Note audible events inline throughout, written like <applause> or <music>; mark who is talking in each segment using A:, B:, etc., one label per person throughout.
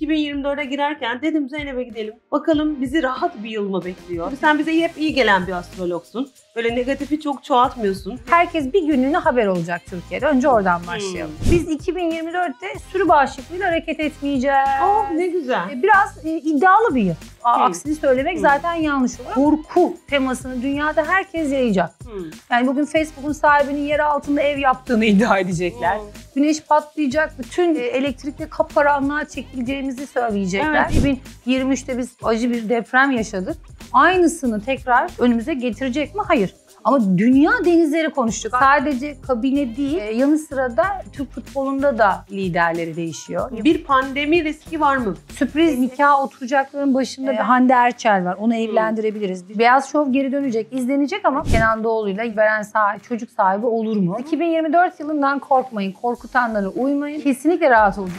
A: 2024'e girerken dedim Zeynep'e gidelim. Bakalım bizi rahat bir yıl mı bekliyor? sen bize hep iyi gelen bir astrologsun. Böyle negatifi çok çoğaltmıyorsun. Herkes bir günlüğüne haber olacak Türkiye'de. Önce oradan başlayalım.
B: Hmm. Biz 2024'te sürü bağışıklığıyla hareket etmeyeceğiz. Oh ne güzel. E, biraz e, iddialı bir yıl. Aa, aksini söylemek Hı. zaten yanlış olur. Korku temasını dünyada herkes yayacak. Hı. Yani bugün Facebook'un sahibinin yer altında ev yaptığını <laughs> iddia
A: edecekler. Hı.
B: Güneş patlayacak, bütün e, elektrikli kaparanlığa çekileceğimizi söyleyecekler. Evet. 2023'te biz acı bir deprem yaşadık. Aynısını tekrar önümüze getirecek mi? Hayır. Ama dünya denizleri konuştuk. Sadece kabine değil, e, yanı sıra da Türk futbolunda da liderleri değişiyor.
A: Bir pandemi riski
B: var mı? Sürpriz nikah oturacakların başında evet. Hande Erçel var. Onu evlendirebiliriz. Bir Beyaz Şov geri dönecek, izlenecek ama Kenan Doğulu'yla veren sahibi, çocuk sahibi olur mu? 2024 yılından korkmayın, korkutanlara uymayın. Kesinlikle rahat olun.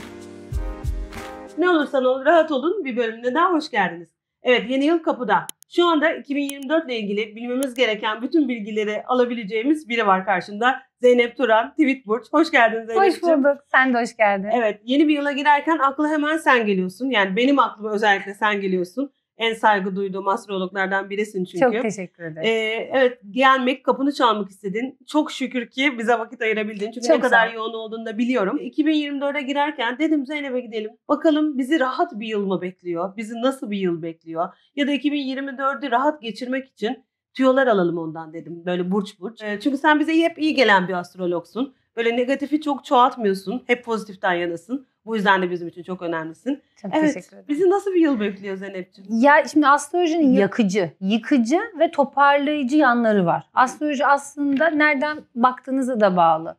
A: Ne olursan ol, rahat olun. Bir bölümde daha hoş geldiniz. Evet, yeni yıl kapıda. Şu anda 2024 ile ilgili bilmemiz gereken bütün bilgileri alabileceğimiz biri var karşımda. Zeynep Turan, Tweet Burç. Hoş geldin Zeynep'ciğim. Hoş bulduk. Sen de hoş geldin. Evet. Yeni bir yıla girerken aklı hemen sen geliyorsun. Yani benim aklıma özellikle sen geliyorsun en saygı duyduğum astrologlardan birisin çünkü. Çok teşekkür ederim. Ee, evet gelmek, kapını çalmak istedin. Çok şükür ki bize vakit ayırabildin. Çünkü Çok ne kadar yoğun olduğunu da biliyorum. 2024'e girerken dedim Zeynep'e gidelim. Bakalım bizi rahat bir yıl mı bekliyor? Bizi nasıl bir yıl bekliyor? Ya da 2024'ü rahat geçirmek için tüyolar alalım ondan dedim. Böyle burç burç. Ee, çünkü sen bize hep iyi gelen bir astrologsun. Böyle negatifi çok çoğaltmıyorsun. Hep pozitiften yanasın. Bu yüzden de bizim için çok önemlisin. Çok evet, teşekkür ederim. Bizi nasıl bir yıl bekliyor Zeynep'ciğim?
B: Ya şimdi astrolojinin yakıcı, yıkıcı ve toparlayıcı yanları var. Astroloji aslında nereden baktığınıza da bağlı.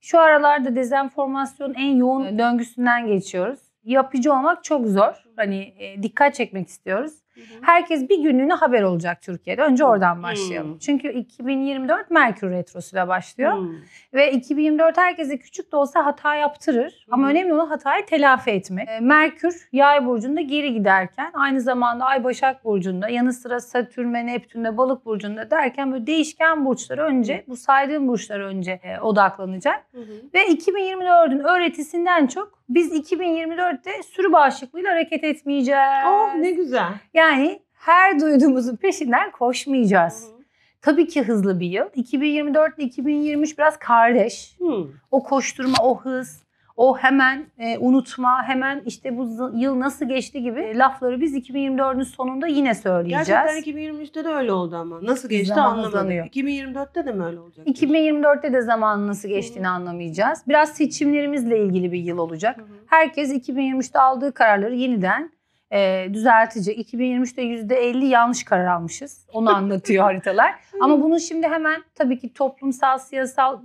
B: Şu aralarda dezenformasyonun en yoğun döngüsünden geçiyoruz. Yapıcı olmak çok zor. Hani e, dikkat çekmek istiyoruz. Herkes bir günlüğüne haber olacak Türkiye'de. Önce oradan başlayalım. Hmm. Çünkü 2024 Merkür Retrosu'yla başlıyor. Hmm. Ve 2024 herkese küçük de olsa hata yaptırır. Hmm. Ama önemli olan hatayı telafi etmek. Ee, Merkür Yay Burcu'nda geri giderken aynı zamanda Ay Başak Burcu'nda yanı sıra Satürn ve Neptün'de Balık Burcu'nda derken böyle değişken burçlar önce bu saydığım burçlar önce e, odaklanacak. Hı Ve 2024'ün öğretisinden çok biz 2024'te sürü bağışıklığıyla hareket etmeyeceğiz. Oh ne güzel. Yani her duyduğumuzun peşinden koşmayacağız. hı Tabii ki hızlı bir yıl. 2024 ile 2023 biraz kardeş. Hı. O koşturma, o hız, o hemen e, unutma, hemen işte bu yıl nasıl geçti gibi e, lafları biz 2024'ün sonunda yine söyleyeceğiz. Gerçekten
A: 2023'te de öyle oldu ama. Nasıl geçti Zaman anlamadım. Uzanıyor. 2024'te de mi öyle
B: olacak? 2024'te de zamanın nasıl geçtiğini Hı-hı. anlamayacağız. Biraz seçimlerimizle ilgili bir yıl olacak. Hı-hı. Herkes 2023'te aldığı kararları yeniden e, düzeltecek. 2023'te %50 yanlış karar almışız. Onu anlatıyor <laughs> haritalar. Ama bunu şimdi hemen tabii ki toplumsal, siyasal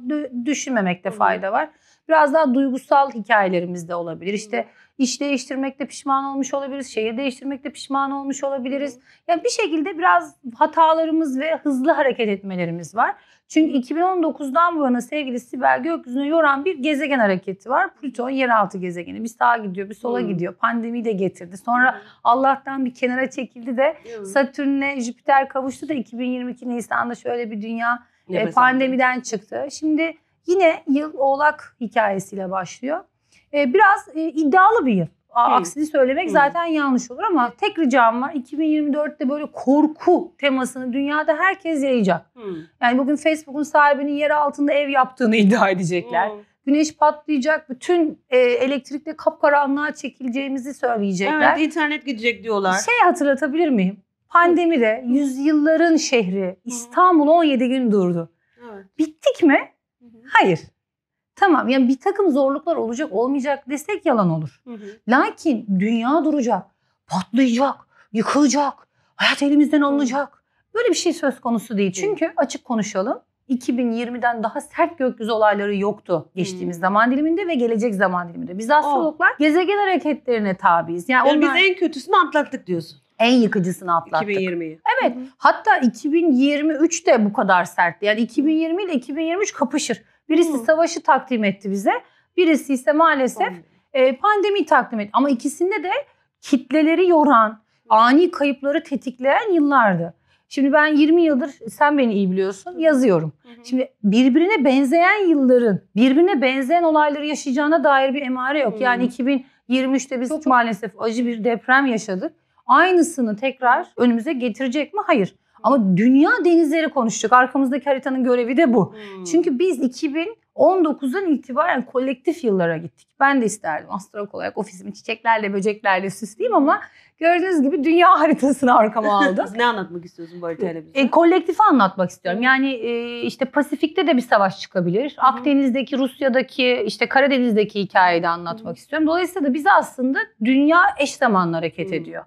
B: düşünmemekte fayda var. Biraz daha duygusal hikayelerimiz de olabilir. İşte hmm. iş değiştirmekte pişman olmuş olabiliriz. Şehir değiştirmekte pişman olmuş olabiliriz. Hmm. Yani bir şekilde biraz hatalarımız ve hızlı hareket etmelerimiz var. Çünkü 2019'dan hmm. bu yana sevgili Sibel gökyüzüne yoran bir gezegen hareketi var. Plüton yeraltı gezegeni. Bir sağa gidiyor, bir sola hmm. gidiyor. Pandemi de getirdi. Sonra hmm. Allah'tan bir kenara çekildi de hmm. Satürn'le Jüpiter kavuştu da 2022 Nisan'da şöyle bir dünya e, pandemiden çıktı. Şimdi Yine yıl Oğlak hikayesiyle başlıyor. E, biraz e, iddialı bir yıl. Hmm. aksini söylemek hmm. zaten yanlış olur ama tek ricam var 2024'te böyle korku temasını dünyada herkes yayacak. Hmm. Yani bugün Facebook'un sahibinin yer altında ev yaptığını <laughs> iddia edecekler. Güneş patlayacak, bütün e, elektrikle kapkaranlığa çekileceğimizi
A: söyleyecekler. Evet, internet gidecek diyorlar. Şey
B: hatırlatabilir miyim? Pandemide yüzyılların şehri İstanbul 17 gün durdu. Evet. Bittik mi? Hayır. Tamam yani bir takım zorluklar olacak olmayacak destek yalan olur. Hı hı. Lakin dünya duracak, patlayacak, yıkılacak, hayat elimizden alınacak. Böyle bir şey söz konusu değil. Çünkü açık konuşalım. 2020'den daha sert gökyüzü olayları yoktu geçtiğimiz hmm. zaman diliminde ve gelecek zaman diliminde. Biz astrologlar oh. gezegen hareketlerine tabiiz. Yani, yani onlar... biz en kötüsünü atlattık diyorsun. En yıkıcısını atlattık. 2020'yi. Evet. Hı hı. Hatta 2023 de bu kadar sertti. Yani 2020 ile 2023 kapışır. Birisi hı. savaşı takdim etti bize. Birisi ise maalesef e, pandemi takdim etti. Ama ikisinde de kitleleri yoran, ani kayıpları tetikleyen yıllardı. Şimdi ben 20 yıldır sen beni iyi biliyorsun yazıyorum. Hı hı. Şimdi birbirine benzeyen yılların birbirine benzeyen olayları yaşayacağına dair bir emare yok. Hı. Yani 2023'te biz çok, çok maalesef acı bir deprem yaşadık aynısını tekrar önümüze getirecek mi? Hayır. Ama dünya denizleri konuşacak. Arkamızdaki haritanın görevi de bu. Hmm. Çünkü biz 2019'dan itibaren kolektif yıllara gittik. Ben de isterdim astrolog olarak ofisimi çiçeklerle, böceklerle süsleyeyim ama gördüğünüz gibi dünya <laughs> haritasını arkama aldım. ne
A: anlatmak istiyorsun bu haritayla e, bize?
B: E, kolektifi anlatmak istiyorum. Yani e, işte Pasifik'te de bir savaş çıkabilir. Hmm. Akdeniz'deki, Rusya'daki, işte Karadeniz'deki hikayeyi de anlatmak hmm. istiyorum. Dolayısıyla da biz aslında dünya eş zamanlı hareket hmm. ediyor.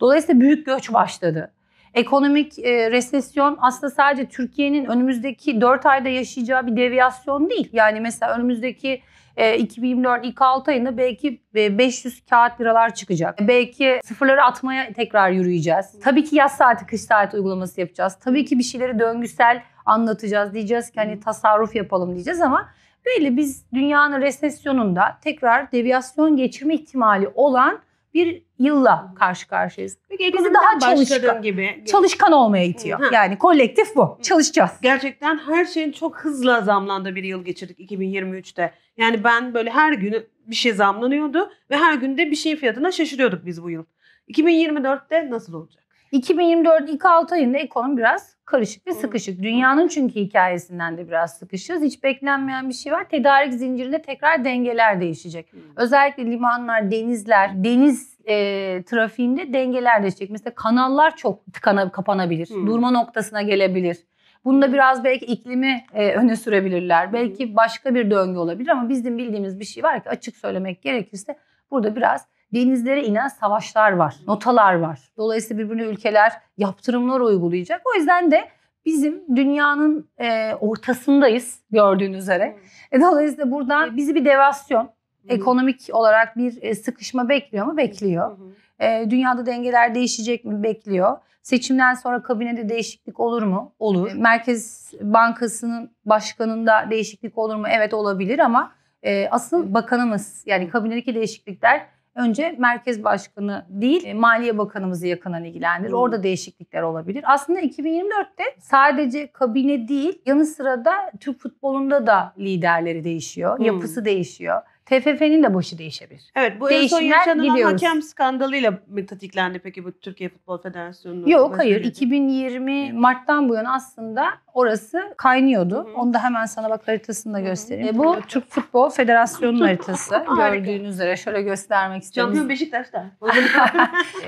B: Dolayısıyla büyük göç başladı. Ekonomik e, resesyon aslında sadece Türkiye'nin önümüzdeki 4 ayda yaşayacağı bir deviyasyon değil. Yani mesela önümüzdeki e, 2024 ilk 6 ayında belki 500 e, kağıt liralar çıkacak. Belki sıfırları atmaya tekrar yürüyeceğiz. Tabii ki yaz saati kış saati uygulaması yapacağız. Tabii ki bir şeyleri döngüsel anlatacağız. Diyeceğiz ki hani tasarruf yapalım diyeceğiz ama belli biz dünyanın resesyonunda tekrar deviyasyon geçirme ihtimali olan bir yılla karşı karşıyayız. Peki, Bizi daha çalışkan, gibi. çalışkan olmaya itiyor. Ha.
A: Yani kolektif bu. Hı. Çalışacağız. Gerçekten her şeyin çok hızla zamlandığı bir yıl geçirdik 2023'te. Yani ben böyle her gün bir şey zamlanıyordu ve her günde bir şeyin fiyatına şaşırıyorduk biz bu yıl. 2024'te nasıl olacak?
B: 2024 ilk 6 ayında ekonomi biraz karışık ve hmm. sıkışık. Dünyanın çünkü hikayesinden de biraz sıkışız. Hiç beklenmeyen bir şey var. Tedarik zincirinde tekrar dengeler değişecek. Hmm. Özellikle limanlar, denizler, deniz e, trafiğinde dengeler değişecek. Mesela kanallar çok tıkanab- kapanabilir. Hmm. Durma noktasına gelebilir. Bunda biraz belki iklimi e, öne sürebilirler. Belki başka bir döngü olabilir ama bizim bildiğimiz bir şey var ki açık söylemek gerekirse burada biraz denizlere inen savaşlar var, notalar var. Dolayısıyla birbirine ülkeler yaptırımlar uygulayacak. O yüzden de bizim dünyanın e, ortasındayız gördüğünüz üzere. Hmm. Dolayısıyla buradan e, bizi bir devasyon, ekonomik olarak bir e, sıkışma bekliyor mu? Bekliyor. E, dünyada dengeler değişecek mi? Bekliyor. Seçimden sonra kabinede değişiklik olur mu? Olur. Merkez Bankası'nın başkanında değişiklik olur mu? Evet olabilir ama e, asıl bakanımız yani kabinedeki değişiklikler önce Merkez Başkanı değil e, Maliye Bakanımızı yakından ilgilendirir. Orada değişiklikler olabilir. Aslında 2024'te sadece kabine değil yanı sıra da Türk futbolunda da liderleri değişiyor. Yapısı değişiyor. TFF'nin de boşu değişebilir.
A: Evet bu Değişimler en son yaşanan gidiyoruz. hakem skandalıyla mı tetiklendi peki bu Türkiye Futbol Federasyonu'nun? Yok hayır
B: 2020 evet. Mart'tan bu yana aslında orası kaynıyordu. Hı-hı. Onu da hemen sana bak haritasını da göstereyim. Hı-hı. E, bu Türk Futbol Federasyonu'nun haritası. <laughs> Gördüğünüz üzere şöyle göstermek istedim. Şampiyon
A: Beşiktaş'ta. <laughs>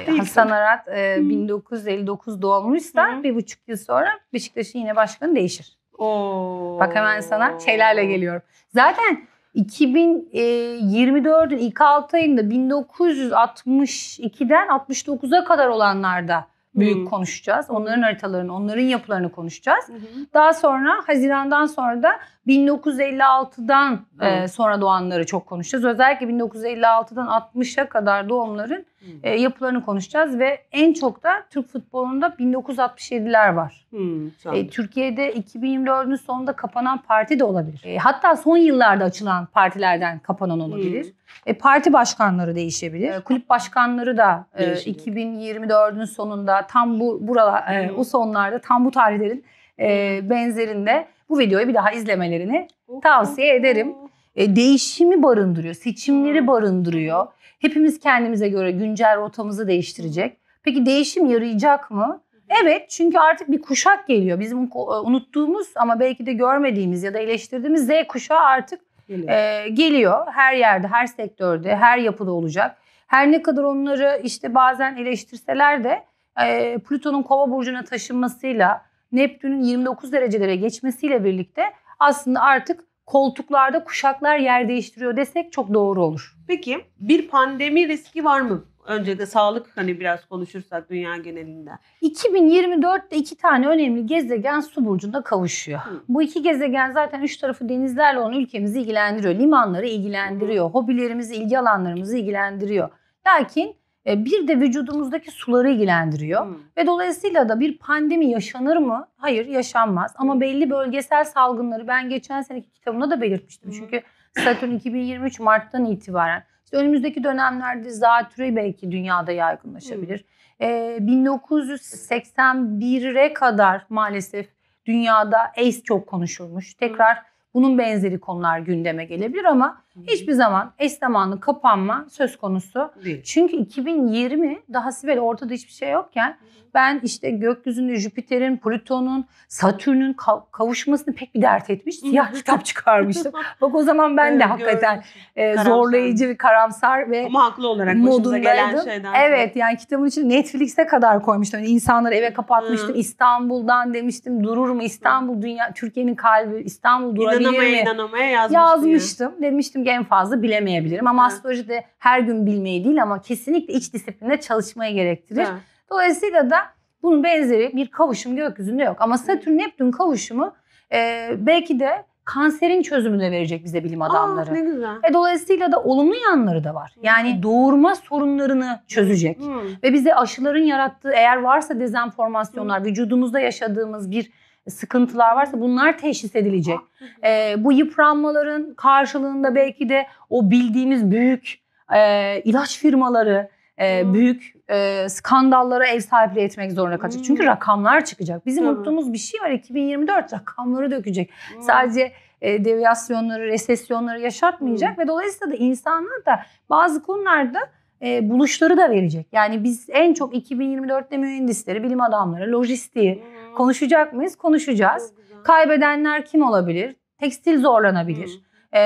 B: E, Hasan Arat e, 1959 doğumluysa Hı-hı. bir buçuk yıl sonra Beşiktaş'ın yine başkanı değişir. Oo. Bak hemen sana şeylerle geliyorum. Zaten 2024'ün e, ilk 6 ayında 1962'den 69'a kadar olanlarda büyük hmm. konuşacağız. Onların haritalarını, onların yapılarını konuşacağız. Hmm. Daha sonra Haziran'dan sonra da 1956'dan e, sonra doğanları çok konuşacağız. Özellikle 1956'dan 60'a kadar doğumların hmm. e, yapılarını konuşacağız ve en çok da Türk futbolunda 1967'ler var. Hmm, e, Türkiye'de 2024'ün sonunda kapanan parti de olabilir. E, hatta son yıllarda açılan partilerden kapanan hmm. olabilir. E, parti başkanları değişebilir. E, kulüp başkanları da e, 2024'ün sonunda tam bu buralar e, hmm. o sonlarda tam bu tarihlerin e, benzerinde bu videoyu bir daha izlemelerini tavsiye ederim. E, değişimi barındırıyor, seçimleri hmm. barındırıyor. Hepimiz kendimize göre güncel rotamızı değiştirecek. Peki değişim yarayacak mı? Evet çünkü artık bir kuşak geliyor. Bizim e, unuttuğumuz ama belki de görmediğimiz ya da eleştirdiğimiz Z kuşağı artık geliyor. E, geliyor. Her yerde, her sektörde, her yapıda olacak. Her ne kadar onları işte bazen eleştirseler de e, Plüton'un kova burcuna taşınmasıyla Neptün'ün 29 derecelere geçmesiyle birlikte aslında artık koltuklarda kuşaklar yer değiştiriyor desek çok doğru olur.
A: Peki bir pandemi riski var mı? Öncelikle sağlık hani biraz konuşursak dünya genelinde.
B: 2024'te iki tane önemli gezegen su burcunda kavuşuyor. Hı. Bu iki gezegen zaten üç tarafı denizlerle olan ülkemizi ilgilendiriyor. Limanları ilgilendiriyor. Hı. Hobilerimizi, ilgi alanlarımızı ilgilendiriyor. Lakin e, bir de vücudumuzdaki suları ilgilendiriyor. Hmm. Ve dolayısıyla da bir pandemi yaşanır mı? Hayır yaşanmaz. Ama hmm. belli bölgesel salgınları ben geçen seneki kitabımda da belirtmiştim. Hmm. Çünkü Satürn 2023 Mart'tan itibaren. İşte önümüzdeki dönemlerde zatürre belki dünyada yaygınlaşabilir. Hmm. Ee, 1981'e kadar maalesef dünyada AIDS çok konuşulmuş. Tekrar hmm. bunun benzeri konular gündeme gelebilir ama Hiçbir zaman eş zamanlı kapanma söz konusu. Değil. Çünkü 2020 daha Sibel ortada hiçbir şey yokken ben işte gökyüzünde Jüpiter'in, Plüton'un, Satürn'ün kavuşmasını pek bir dert etmiş. Siyah kitap çıkarmıştım. <laughs> Bak o zaman ben de hakikaten e, zorlayıcı ve karamsar ve Ama haklı olarak modundaydım. gelen Evet yani kitabın için Netflix'e kadar koymuştum. Yani insanları eve kapatmıştım. Hı. İstanbul'dan demiştim. Durur mu İstanbul Hı. dünya Türkiye'nin kalbi İstanbul durabilir inanamaya, mi? İnanamaya inanamaya yazmıştım. Yazmıştım. Demiştim çünkü en fazla bilemeyebilirim. Ama evet. astroloji de her gün bilmeyi değil ama kesinlikle iç disiplinde çalışmaya gerektirir. Evet. Dolayısıyla da bunun benzeri bir kavuşum gökyüzünde yok. Ama Satürn-Neptün kavuşumu e, belki de kanserin çözümünü de verecek bize bilim adamları. Aa, ne güzel. E, dolayısıyla da olumlu yanları da var. Yani hmm. doğurma sorunlarını çözecek. Hmm. Ve bize aşıların yarattığı eğer varsa dezenformasyonlar, hmm. vücudumuzda yaşadığımız bir sıkıntılar varsa bunlar teşhis edilecek. E, bu yıpranmaların karşılığında belki de o bildiğimiz büyük e, ilaç firmaları e, büyük e, skandallara ev sahipliği etmek zorunda kalacak. Hmm. Çünkü rakamlar çıkacak. Bizim Tabii. unuttuğumuz bir şey var. 2024 rakamları dökecek. Hmm. Sadece e, deviyasyonları, resesyonları yaşatmayacak hmm. ve dolayısıyla da insanlar da bazı konularda e, buluşları da verecek. Yani biz en çok 2024'te mühendisleri, bilim adamları, lojistiği, hmm Konuşacak mıyız? Konuşacağız. Kaybedenler kim olabilir? Tekstil zorlanabilir. E,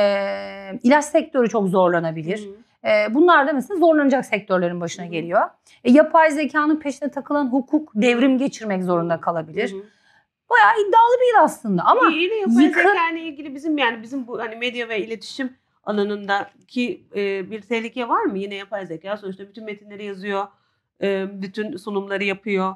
B: ilaç sektörü çok zorlanabilir. E, bunlar da mesela zorlanacak sektörlerin başına geliyor. E, yapay zekanın peşine takılan hukuk devrim geçirmek zorunda kalabilir. Bayağı iddialı bir yıl aslında ama İyi, yine yapay yıkı... zeka
A: ile ilgili bizim yani bizim bu hani medya ve iletişim alanındaki e, bir tehlike var mı? Yine yapay zeka sonuçta bütün metinleri yazıyor, e, bütün sunumları yapıyor.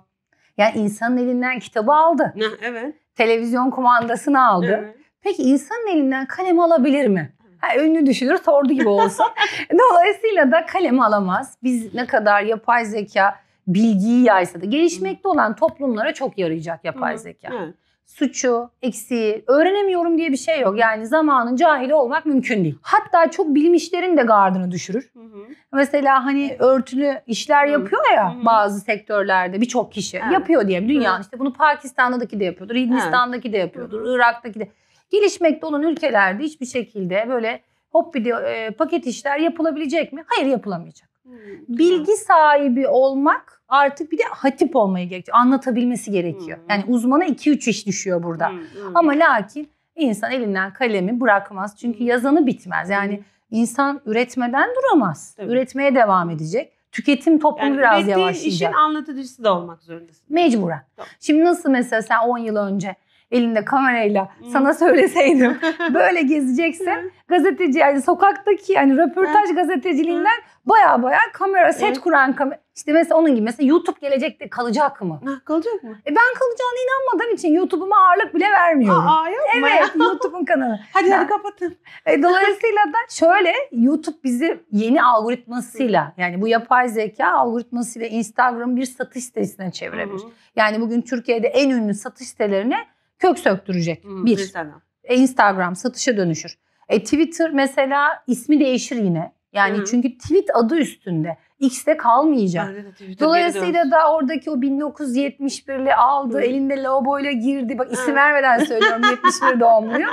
B: Yani insanın elinden kitabı aldı. Evet. Televizyon kumandasını aldı. Evet. Peki insanın elinden kalem alabilir mi? Ha, ünlü düşünür tordu gibi olsun. <laughs> Dolayısıyla da kalem alamaz. Biz ne kadar yapay zeka bilgiyi yaysa da gelişmekte olan toplumlara çok yarayacak yapay zeka. Evet suçu, eksiği öğrenemiyorum diye bir şey yok. Yani zamanın cahili olmak mümkün değil. Hatta çok bilmişlerin de gardını düşürür. Hı hı. Mesela hani örtülü işler hı. yapıyor ya hı hı. bazı sektörlerde birçok kişi evet. yapıyor diye dünya işte bunu Pakistan'daki de yapıyordur, Hindistan'daki evet. de yapıyordur, Irak'taki de. Gelişmekte olan ülkelerde hiçbir şekilde böyle hop bir de e, paket işler yapılabilecek mi? Hayır yapılamayacak. Hı. Bilgi sahibi olmak artık bir de hatip olmayı gerekiyor. Anlatabilmesi gerekiyor. Hmm. Yani uzmana 2-3 iş düşüyor burada. Hmm. Hmm. Ama lakin insan elinden kalemi bırakmaz. Çünkü hmm. yazanı bitmez. Yani hmm. insan üretmeden duramaz. Tabii. Üretmeye devam edecek. Tüketim
A: toplumu yani biraz yavaşlayacak. işin anlatıcısı da olmak zorundasın. Mecburen.
B: Tamam. Şimdi nasıl mesela sen 10 yıl önce elinde kamerayla hmm. sana söyleseydim <laughs> böyle gezeceksin. gazeteci yani sokaktaki yani röportaj gazeteciliğinden baya baya kamera set evet. kuran kamera. İşte mesela onun gibi mesela YouTube gelecekte kalacak mı? Ha, kalacak mı? E ben kalacağına inanmadığım için YouTube'uma ağırlık bile vermiyorum. Aa, yok Evet YouTube'un kanalı. hadi yani, hadi kapatın. E, dolayısıyla da şöyle YouTube bizi yeni algoritmasıyla yani bu yapay zeka algoritmasıyla Instagram bir satış sitesine çevirebilir. Hı-hı. Yani bugün Türkiye'de en ünlü satış sitelerine kök söktürecek. Hı-hı. Bir. Instagram. E, Instagram satışa dönüşür. E, Twitter mesela ismi değişir yine. Yani Hı-hı. çünkü tweet adı üstünde. X'te kalmayacak. Evet, Dolayısıyla da oradaki o 1971'li aldı, Hı. elinde lavaboyla girdi. Bak isim vermeden söylüyorum 71 <laughs> doğumluyum.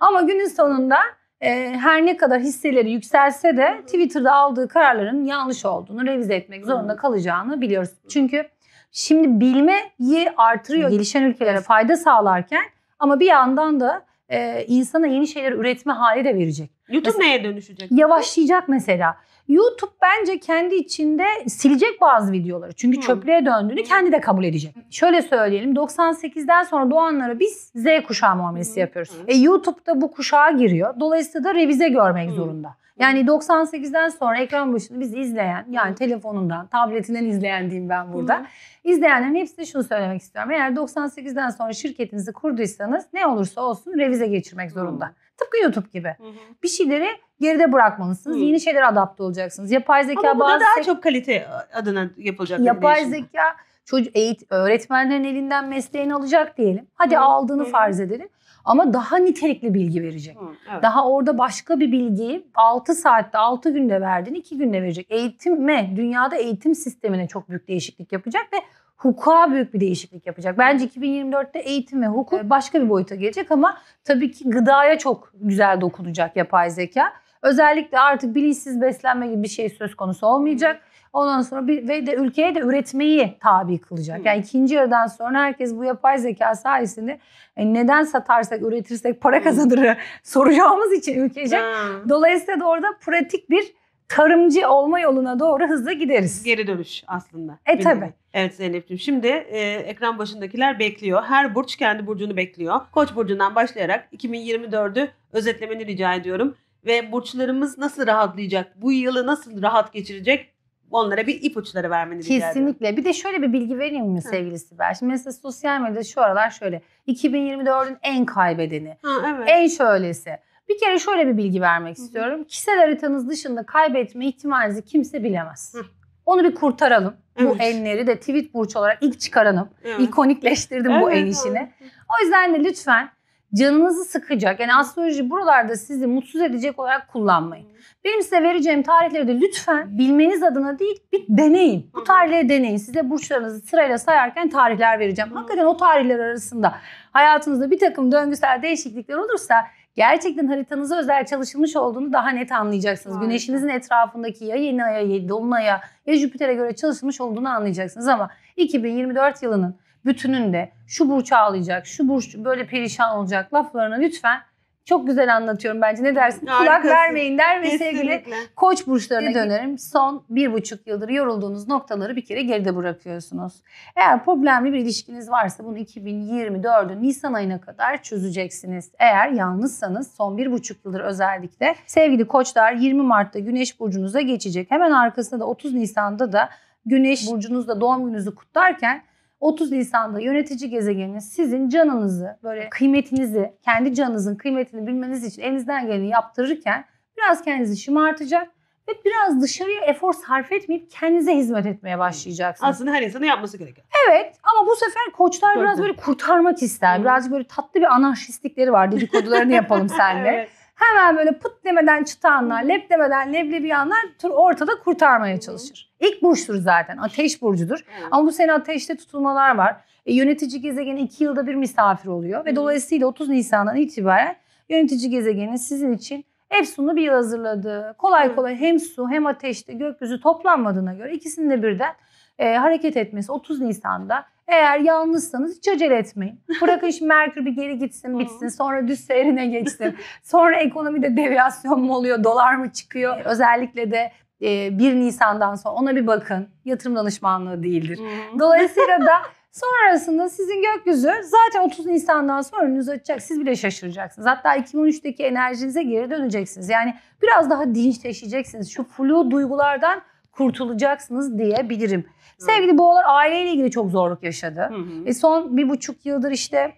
B: Ama günün sonunda e, her ne kadar hisseleri yükselse de Twitter'da aldığı kararların yanlış olduğunu revize etmek zorunda kalacağını biliyoruz. Çünkü şimdi bilmeyi artırıyor gelişen ülkelere fayda sağlarken ama bir yandan da e, insana yeni şeyler üretme hali de verecek.
A: YouTube mesela, neye dönüşecek?
B: Yavaşlayacak mesela. YouTube bence kendi içinde silecek bazı videoları. Çünkü hmm. çöplüğe döndüğünü kendi de kabul edecek. Şöyle söyleyelim 98'den sonra doğanlara biz Z kuşağı muamelesi hmm. yapıyoruz. Hmm. E, YouTube'da bu kuşağa giriyor. Dolayısıyla da revize görmek hmm. zorunda. Yani 98'den sonra ekran başında bizi izleyen yani telefonundan, tabletinden izleyen diyeyim ben burada. Hı. İzleyenlerin hepsine şunu söylemek istiyorum. Eğer 98'den sonra şirketinizi kurduysanız ne olursa olsun revize geçirmek zorunda. Hı. Tıpkı YouTube gibi. Hı hı. Bir şeyleri geride bırakmalısınız. Hı. Yeni şeylere adapte olacaksınız. Yapay zeka Ama bu bazı da daha çok
A: kalite e, adına yapılacak. Yapay zeka
B: çocuk eğit öğretmenlerin elinden mesleğini alacak diyelim. Hadi hı. aldığını hı. farz edelim. Ama daha nitelikli bilgi verecek. Hı, evet. Daha orada başka bir bilgiyi 6 saatte 6 günde verdiğini 2 günde verecek. Eğitime, dünyada eğitim sistemine çok büyük değişiklik yapacak ve hukuka büyük bir değişiklik yapacak. Bence 2024'te eğitim ve hukuk başka bir boyuta gelecek ama tabii ki gıdaya çok güzel dokunacak yapay zeka. Özellikle artık bilinçsiz beslenme gibi bir şey söz konusu olmayacak. Ondan sonra bir, ve de ülkeye de üretmeyi tabi kılacak. Yani ikinci yarıdan sonra herkes bu yapay zeka sayesinde yani e, neden satarsak, üretirsek para kazanırı <laughs> soracağımız için ülkece. Dolayısıyla da orada pratik bir tarımcı olma yoluna doğru hızlı gideriz. Geri
A: dönüş aslında. E tabi. Evet Zeynep'ciğim şimdi e, ekran başındakiler bekliyor. Her burç kendi burcunu bekliyor. Koç burcundan başlayarak 2024'ü özetlemeni rica ediyorum. Ve burçlarımız nasıl rahatlayacak? Bu yılı nasıl rahat geçirecek? onlara bir ipuçları vermeni rica ediyorum.
B: Kesinlikle. Bir de şöyle bir bilgi vereyim mi sevgili Sibel? Şimdi mesela sosyal medyada şu aralar şöyle. 2024'ün en kaybedeni, ha, evet. en şöylesi. Bir kere şöyle bir bilgi vermek Hı-hı. istiyorum. Kişisel haritanız dışında kaybetme ihtimalinizi kimse bilemez. Hı. Onu bir kurtaralım. Evet. Bu enleri de tweet burç olarak ilk çıkaranım. Evet. İkonikleştirdim evet. bu en işini. Evet. O yüzden de lütfen canınızı sıkacak. Yani astroloji buralarda sizi mutsuz edecek olarak kullanmayın. Benim size vereceğim tarihleri de lütfen bilmeniz adına değil bir deneyin. Bu tarihleri deneyin. Size burçlarınızı sırayla sayarken tarihler vereceğim. Hakikaten o tarihler arasında hayatınızda bir takım döngüsel değişiklikler olursa gerçekten haritanızı özel çalışılmış olduğunu daha net anlayacaksınız. Aynen. Güneşinizin etrafındaki ya yeni aya, ya dolunaya ya Jüpiter'e göre çalışılmış olduğunu anlayacaksınız ama 2024 yılının bütününde şu burç ağlayacak, şu burç böyle perişan olacak laflarına lütfen çok güzel anlatıyorum bence. Ne dersin? Harikasın. Kulak vermeyin der ve sevgili koç burçlarına dönerim. Son bir buçuk yıldır yorulduğunuz noktaları bir kere geride bırakıyorsunuz. Eğer problemli bir ilişkiniz varsa bunu 2024 Nisan ayına kadar çözeceksiniz. Eğer yalnızsanız son bir buçuk yıldır özellikle sevgili koçlar 20 Mart'ta Güneş burcunuza geçecek. Hemen arkasında da 30 Nisan'da da Güneş burcunuzda doğum gününüzü kutlarken 30 Nisan'da yönetici gezegeni sizin canınızı, böyle kıymetinizi, kendi canınızın kıymetini bilmeniz için elinizden geleni yaptırırken biraz kendinizi şımartacak ve biraz dışarıya efor sarf etmeyip kendinize hizmet
A: etmeye hmm. başlayacaksınız. Aslında her insanın yapması gerekiyor.
B: Evet ama bu sefer koçlar biraz böyle kurtarmak ister. Hmm. Birazcık böyle tatlı bir anarşistlikleri var dedikodularını yapalım <laughs> seninle. evet hemen böyle put demeden çıtanlar, lep demeden leblebiyanlar tur ortada kurtarmaya çalışır. İlk burçtur zaten. Ateş burcudur. Evet. Ama bu sene ateşte tutulmalar var. E, yönetici gezegen iki yılda bir misafir oluyor. Ve dolayısıyla 30 Nisan'dan itibaren yönetici gezegenin sizin için Epson'u bir yıl hazırladı. Kolay kolay hem su hem ateşte gökyüzü toplanmadığına göre ikisinin de birden e, hareket etmesi 30 Nisan'da eğer yalnızsanız hiç acele etmeyin. <laughs> Bırakın şimdi Merkür bir geri gitsin, bitsin. Sonra düz seyrine geçsin. Sonra ekonomide devyasyon mu oluyor, dolar mı çıkıyor? Özellikle de 1 e, Nisan'dan sonra ona bir bakın. Yatırım danışmanlığı değildir. Dolayısıyla da <laughs> Sonrasında sizin gökyüzü zaten 30 Nisan'dan sonra önünüzü açacak. Siz bile şaşıracaksınız. Hatta 2013'teki enerjinize geri döneceksiniz. Yani biraz daha dinçleşeceksiniz. Şu flu duygulardan kurtulacaksınız diyebilirim. Sevgili boğalar aileyle ilgili çok zorluk yaşadı. Hı hı. E son bir buçuk yıldır işte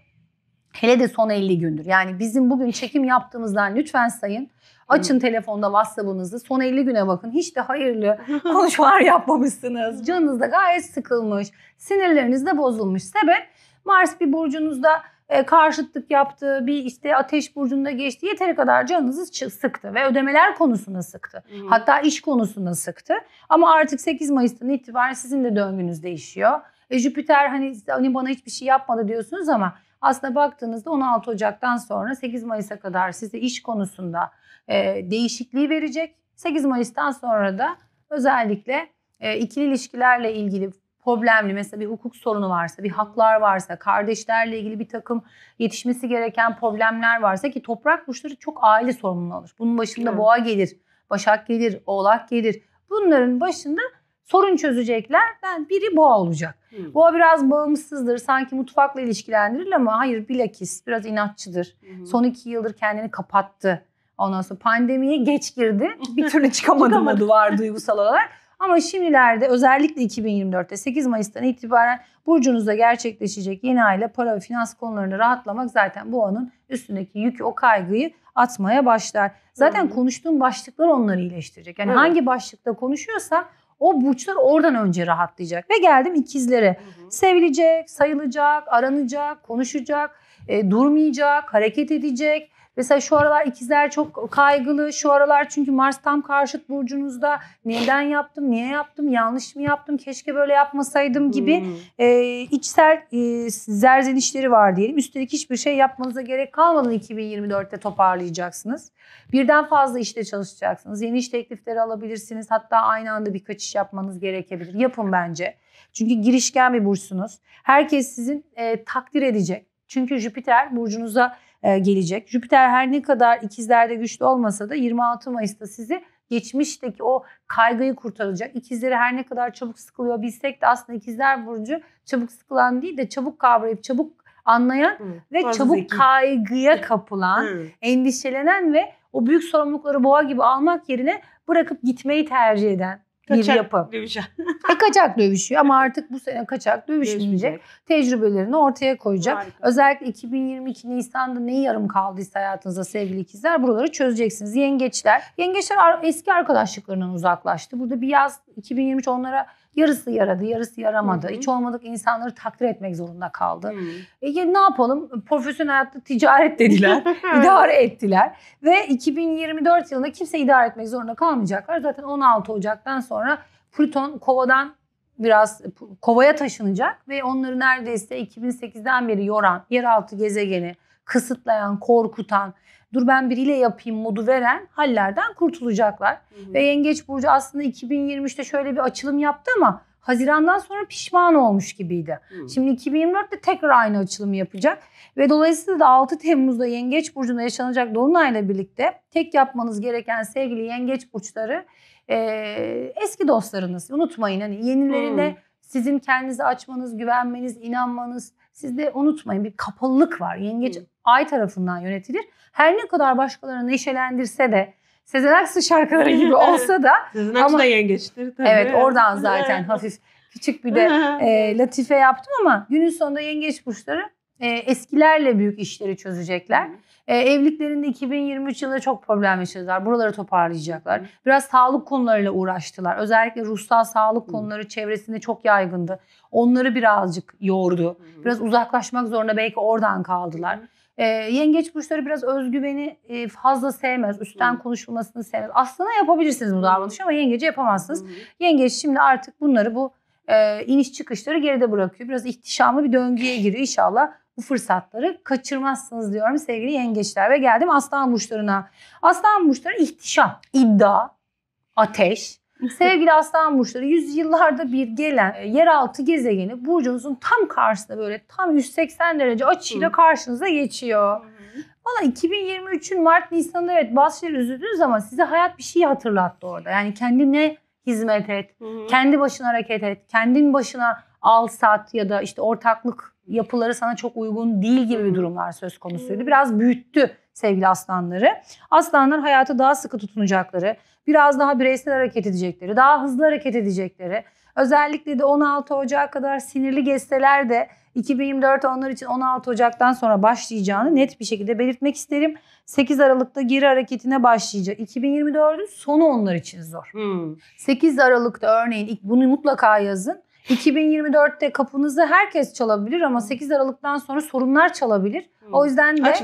B: hele de son 50 gündür. Yani bizim bugün çekim yaptığımızdan lütfen sayın. Açın Hı. telefonda WhatsApp'ınızı. Son 50 güne bakın. Hiç de hayırlı <laughs> konuşmalar yapmamışsınız. Canınız da gayet sıkılmış. Sinirleriniz de bozulmuş. Sebep Mars bir burcunuzda e, karşıtlık yaptı, bir işte ateş burcunda geçti. Yeteri kadar canınızı sıktı ve ödemeler konusunda sıktı. Hı. Hatta iş konusunda sıktı. Ama artık 8 Mayıs'tan itibaren sizin de döngünüz değişiyor. E, Jüpiter hani, hani bana hiçbir şey yapmadı diyorsunuz ama aslında baktığınızda 16 Ocak'tan sonra 8 Mayıs'a kadar size iş konusunda e, değişikliği verecek. 8 Mayıs'tan sonra da özellikle e, ikili ilişkilerle ilgili problemli mesela bir hukuk sorunu varsa, bir haklar varsa, kardeşlerle ilgili bir takım yetişmesi gereken problemler varsa ki toprak burçları çok aile sorumluluğu alır. Bunun başında Hı. boğa gelir, başak gelir, oğlak gelir. Bunların başında sorun çözeceklerden biri boğa olacak. Hı. Hmm. Boğa biraz bağımsızdır. Sanki mutfakla ilişkilendirilir ama hayır bilakis biraz inatçıdır. Hı. Son iki yıldır kendini kapattı. Ondan sonra pandemiye geç girdi. Bir türlü çıkamadı, çıkamadı. var duygusal olarak. Ama şimdilerde özellikle 2024'te 8 Mayıs'tan itibaren burcunuzda gerçekleşecek yeni ayla para ve finans konularını rahatlamak zaten bu anın üstündeki yükü o kaygıyı atmaya başlar. Zaten evet. konuştuğum başlıklar onları iyileştirecek. Yani evet. hangi başlıkta konuşuyorsa o burçlar oradan önce rahatlayacak. Ve geldim ikizlere. Hı Sevilecek, sayılacak, aranacak, konuşacak, e, durmayacak, hareket edecek Mesela şu aralar ikizler çok kaygılı. Şu aralar çünkü Mars tam karşıt burcunuzda. Neden yaptım? Niye yaptım? Yanlış mı yaptım? Keşke böyle yapmasaydım gibi hmm. e, içsel e, zerzenişleri var diyelim. Üstelik hiçbir şey yapmanıza gerek kalmadan 2024'te toparlayacaksınız. Birden fazla işte çalışacaksınız. Yeni iş teklifleri alabilirsiniz. Hatta aynı anda birkaç iş yapmanız gerekebilir. Yapın bence. Çünkü girişken bir burçsunuz. Herkes sizin e, takdir edecek. Çünkü Jüpiter burcunuza e, gelecek. Jüpiter her ne kadar ikizlerde güçlü olmasa da 26 Mayıs'ta sizi geçmişteki o kaygıyı kurtaracak. İkizleri her ne kadar çabuk sıkılıyor bilsek de aslında ikizler burcu çabuk sıkılan değil de çabuk kavrayıp çabuk anlayan Hı, ve çabuk zeki. kaygıya kapılan, Hı. endişelenen ve o büyük sorumlulukları boğa gibi almak yerine bırakıp gitmeyi tercih eden kaçak bir yapı. Dövüşen. e, <laughs> kaçak dövüşüyor ama artık bu sene kaçak dövüşmeyecek. Tecrübelerini ortaya koyacak. Harika. Özellikle 2022 Nisan'da neyi yarım kaldıysa hayatınızda sevgili ikizler buraları çözeceksiniz. Yengeçler. Yengeçler eski arkadaşlıklarından uzaklaştı. Burada bir yaz 2023 onlara Yarısı yaradı, yarısı yaramadı. Hı hı. Hiç olmadık insanları takdir etmek zorunda kaldı. E, ya, ne yapalım? Profesyonel hayatta ticaret dediler. <laughs> idare ettiler. Ve 2024 yılında kimse idare etmek zorunda kalmayacaklar. Zaten 16 Ocak'tan sonra Plüton kovadan biraz kovaya taşınacak ve onları neredeyse 2008'den beri yoran, yeraltı gezegeni, kısıtlayan, korkutan, dur ben biriyle yapayım modu veren hallerden kurtulacaklar. Hı hı. Ve Yengeç Burcu aslında 2023'te şöyle bir açılım yaptı ama Haziran'dan sonra pişman olmuş gibiydi. Hı. Şimdi 2024'te tekrar aynı açılımı yapacak. Ve dolayısıyla da 6 Temmuz'da Yengeç Burcu'nda yaşanacak Dolunay'la birlikte tek yapmanız gereken sevgili Yengeç Burçları e, eski dostlarınız. Unutmayın hani yenilerine... Hı sizin kendinizi açmanız, güvenmeniz, inanmanız, siz de unutmayın bir kapalılık var. Yengeç hmm. ay tarafından yönetilir. Her ne kadar başkalarını neşelendirse de Sezen Aksu şarkıları gibi <laughs> olsa da Sezen Aksu da yengeçtir tabii. Evet oradan zaten hafif küçük bir de <laughs> e, latife yaptım ama günün sonunda yengeç burçları e, eskilerle büyük işleri çözecekler. E, evliliklerinde 2023 yılında çok problem yaşadılar. Buraları toparlayacaklar. Biraz sağlık konularıyla uğraştılar. Özellikle ruhsal sağlık Hı. konuları çevresinde çok yaygındı. Onları birazcık yordu. Hı. Biraz uzaklaşmak zorunda belki oradan kaldılar. E, yengeç burçları biraz özgüveni e, fazla sevmez. Üstten hmm. konuşulmasını sevmez. Aslında yapabilirsiniz bu davranışı ama yengece yapamazsınız. Hmm. Yengeç şimdi artık bunları bu e, iniş çıkışları geride bırakıyor. Biraz ihtişamlı bir döngüye giriyor. İnşallah bu fırsatları kaçırmazsınız diyorum sevgili yengeçler. Ve geldim aslan burçlarına. Aslan burçları ihtişam, iddia, ateş. <laughs> Sevgili aslan burçları yüzyıllarda bir gelen e, yeraltı gezegeni burcunuzun tam karşısında böyle tam 180 derece açıyla karşınıza geçiyor. Valla 2023'ün Mart Nisan'da evet bazı şeyler üzüldünüz ama size hayat bir şey hatırlattı orada. Yani kendine hizmet et, kendi başına hareket et, kendin başına al sat ya da işte ortaklık yapıları sana çok uygun değil gibi bir durumlar söz konusuydu. Biraz büyüttü sevgili aslanları. Aslanlar hayata daha sıkı tutunacakları, biraz daha bireysel hareket edecekleri, daha hızlı hareket edecekleri. Özellikle de 16 Ocak'a kadar sinirli geçseler de 2024 onlar için 16 Ocak'tan sonra başlayacağını net bir şekilde belirtmek isterim. 8 Aralık'ta geri hareketine başlayacak. 2024'ün sonu onlar için zor. Hmm. 8 Aralık'ta örneğin bunu mutlaka yazın. 2024'te kapınızı herkes çalabilir ama 8 Aralık'tan sonra sorunlar çalabilir. Hmm. O yüzden de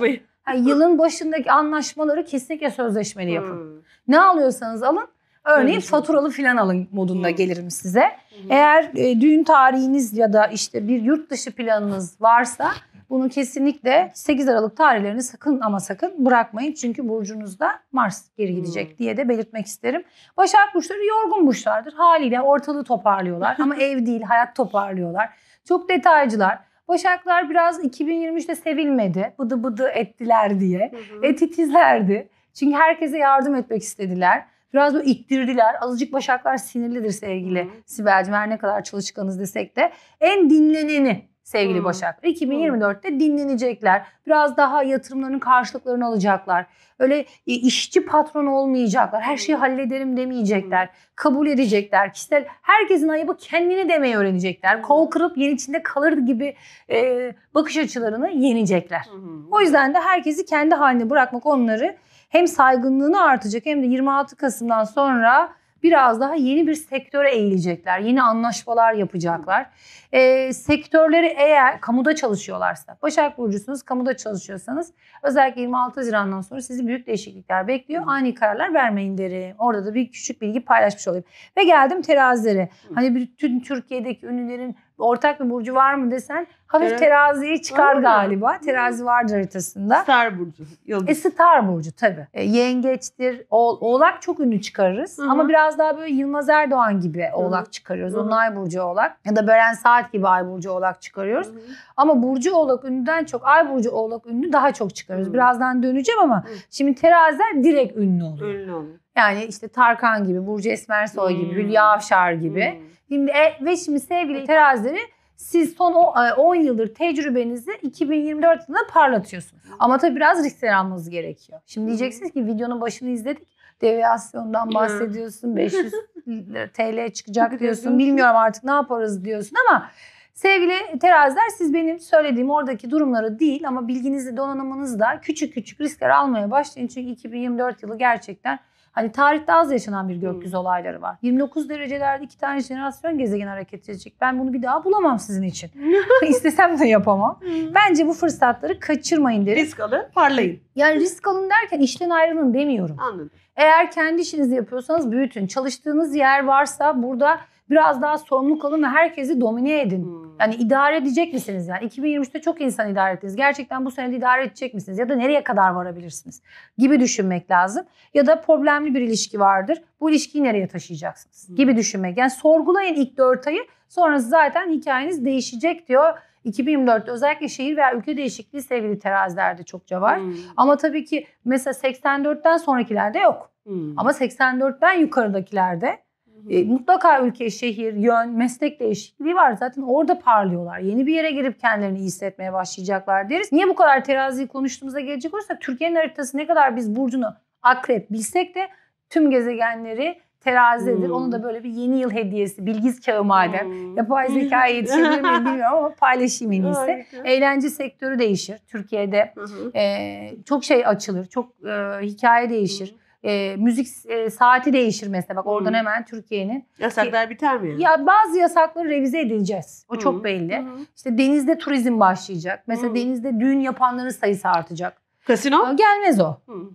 B: Yani yılın başındaki anlaşmaları kesinlikle sözleşmeli yapın. Hmm. Ne alıyorsanız alın. Örneğin Öyle faturalı filan alın modunda hmm. gelirim size. Hmm. Eğer e, düğün tarihiniz ya da işte bir yurt dışı planınız varsa bunu kesinlikle 8 Aralık tarihlerini sakın ama sakın bırakmayın. Çünkü burcunuzda Mars geri gidecek hmm. diye de belirtmek isterim. Başak burçları yorgun burçlardır. Haliyle ortalığı toparlıyorlar ama <laughs> ev değil hayat toparlıyorlar. Çok detaycılar. Başaklar biraz 2023'te sevilmedi. Bıdı bıdı ettiler diye. Hı hı. E, titizlerdi. Çünkü herkese yardım etmek istediler. Biraz bu iktirdiler. Azıcık başaklar sinirlidir sevgili Sibel'cim. Her ne kadar çalışkanız desek de. En dinleneni sevgili hmm. Başak. 2024'te hmm. dinlenecekler. Biraz daha yatırımların karşılıklarını alacaklar. Öyle e, işçi patron olmayacaklar. Her şeyi hallederim demeyecekler. Hmm. Kabul edecekler. Kişisel herkesin ayıbı kendini demeyi öğrenecekler. Hmm. Kol kırıp yer içinde kalır gibi e, bakış açılarını yenecekler. Hmm. O yüzden de herkesi kendi haline bırakmak onları hem saygınlığını artacak hem de 26 Kasım'dan sonra biraz daha yeni bir sektöre eğilecekler. Yeni anlaşmalar yapacaklar. Hmm e, sektörleri eğer kamuda çalışıyorlarsa, Başak Burcu'sunuz kamuda çalışıyorsanız özellikle 26 Haziran'dan sonra sizi büyük değişiklikler bekliyor. Ani kararlar vermeyin derim. Orada da bir küçük bilgi paylaşmış olayım. Ve geldim terazilere. Hani bütün Türkiye'deki ünlülerin ortak bir burcu var mı desen hafif evet. teraziyi çıkar Öyle galiba. Mi? Terazi vardır haritasında. Star burcu. Yıldız. E star burcu tabii. E, yengeçtir. O, oğlak çok ünlü çıkarırız. Hı-hı. Ama biraz daha böyle Yılmaz Erdoğan gibi Hı-hı. oğlak çıkarıyoruz. Hı-hı. Onay burcu oğlak. Ya da Beren Saat Mart gibi Ay burcu Oğlak çıkarıyoruz. Hı hı. Ama burcu Oğlak ünlüden çok Ay burcu Oğlak ünlü daha çok çıkarıyoruz. Hı. Birazdan döneceğim ama hı. şimdi teraziler direkt ünlü oluyor. Ünlü oluyor. Yani işte Tarkan gibi, Burcu Esmersoy hmm. gibi, Hülya Avşar gibi. Hmm. Şimdi e, ve şimdi sevgili terazileri siz son 10 e, yıldır tecrübenizi 2024 yılında parlatıyorsunuz. Ama tabii biraz riskler almanız gerekiyor. Şimdi diyeceksiniz ki videonun başını izledik deviyasyondan bahsediyorsun. 500 <laughs> TL çıkacak diyorsun. Bilmiyorum artık ne yaparız diyorsun ama Sevgili teraziler siz benim söylediğim oradaki durumları değil ama bilginizle donanımınızla küçük küçük riskler almaya başlayın. Çünkü 2024 yılı gerçekten Hani tarihte az yaşanan bir hmm. gökyüzü hmm. olayları var. 29 derecelerde iki tane jenerasyon gezegen hareket edecek. Ben bunu bir daha bulamam sizin için. <laughs> İstesem de yapamam. Hmm. Bence bu fırsatları kaçırmayın derim. Risk alın, parlayın. Yani risk alın derken işten ayrılın demiyorum. Anladım. Eğer kendi işinizi yapıyorsanız büyütün. Çalıştığınız yer varsa burada Biraz daha sorumluluk alın ve herkesi domine edin. Hmm. Yani idare edecek misiniz? Yani 2023'te çok insan idare ettiniz. Gerçekten bu sene idare edecek misiniz? Ya da nereye kadar varabilirsiniz? Gibi düşünmek lazım. Ya da problemli bir ilişki vardır. Bu ilişkiyi nereye taşıyacaksınız? Hmm. Gibi düşünmek. Yani sorgulayın ilk 4 ayı. sonrası zaten hikayeniz değişecek diyor. 2024'te özellikle şehir veya ülke değişikliği sevgili terazilerde çokça var. Hmm. Ama tabii ki mesela 84'ten sonrakilerde yok. Hmm. Ama 84'ten yukarıdakilerde e, mutlaka ülke, şehir, yön, meslek değişikliği var. Zaten orada parlıyorlar. Yeni bir yere girip kendilerini iyi hissetmeye başlayacaklar deriz. Niye bu kadar teraziyi konuştuğumuzda gelecek olursak Türkiye'nin haritası ne kadar biz burcunu akrep bilsek de tüm gezegenleri terazidir. Hmm. Onu da böyle bir yeni yıl hediyesi, bilgiz kağığı madem. Hmm. Yapay zeka <laughs> yetişebilir miyim bilmiyorum ama paylaşayım en iyisi. Eğlence sektörü değişir. Türkiye'de hı E, çok şey açılır, çok e, hikaye değişir. Hı hmm e, müzik e, saati değişir mesela. Bak hmm. oradan hemen Türkiye'nin. Yasaklar biter mi? Ya bazı yasakları revize edileceğiz. O hmm. çok belli. Hmm. İşte denizde turizm başlayacak. Mesela hmm. denizde düğün yapanların sayısı artacak. Kasino? Gelmez o. Hmm.